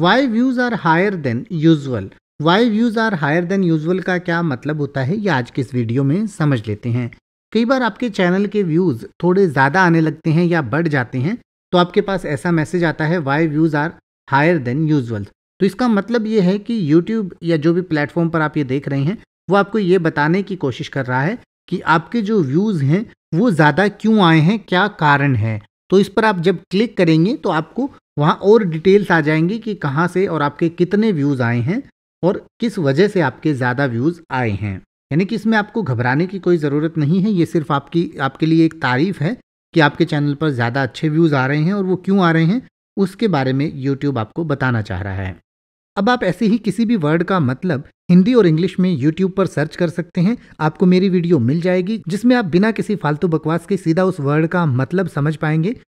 Y views are higher than usual why views are higher than usual का क्या मतलब होता है ये आज के इस वीडियो में समझ लेते हैं कई बार आपके चैनल के व्यूज थोड़े ज़्यादा आने लगते हैं या बढ़ जाते हैं तो आपके पास ऐसा मैसेज आता है why views are higher than usual तो इसका मतलब ये है कि यूट्यूब या जो भी प्लेटफॉर्म पर आप ये देख रहे हैं वो आपको ये बताने की कोशिश कर रहा है कि आपके जो व्यूज़ हैं वो ज़्यादा क्यों आए हैं क्या कारण है तो इस पर आप जब क्लिक करेंगे तो आपको वहाँ और डिटेल्स आ जाएंगी कि कहाँ से और आपके कितने व्यूज़ आए हैं और किस वजह से आपके ज़्यादा व्यूज़ आए हैं यानी कि इसमें आपको घबराने की कोई ज़रूरत नहीं है ये सिर्फ आपकी आपके लिए एक तारीफ़ है कि आपके चैनल पर ज़्यादा अच्छे व्यूज़ आ रहे हैं और वो क्यों आ रहे हैं उसके बारे में यूट्यूब आपको बताना चाह रहा है अब आप ऐसे ही किसी भी वर्ड का मतलब हिंदी और इंग्लिश में यूट्यूब पर सर्च कर सकते हैं आपको मेरी वीडियो मिल जाएगी जिसमें आप बिना किसी फालतू बकवास के सीधा उस वर्ड का मतलब समझ पाएंगे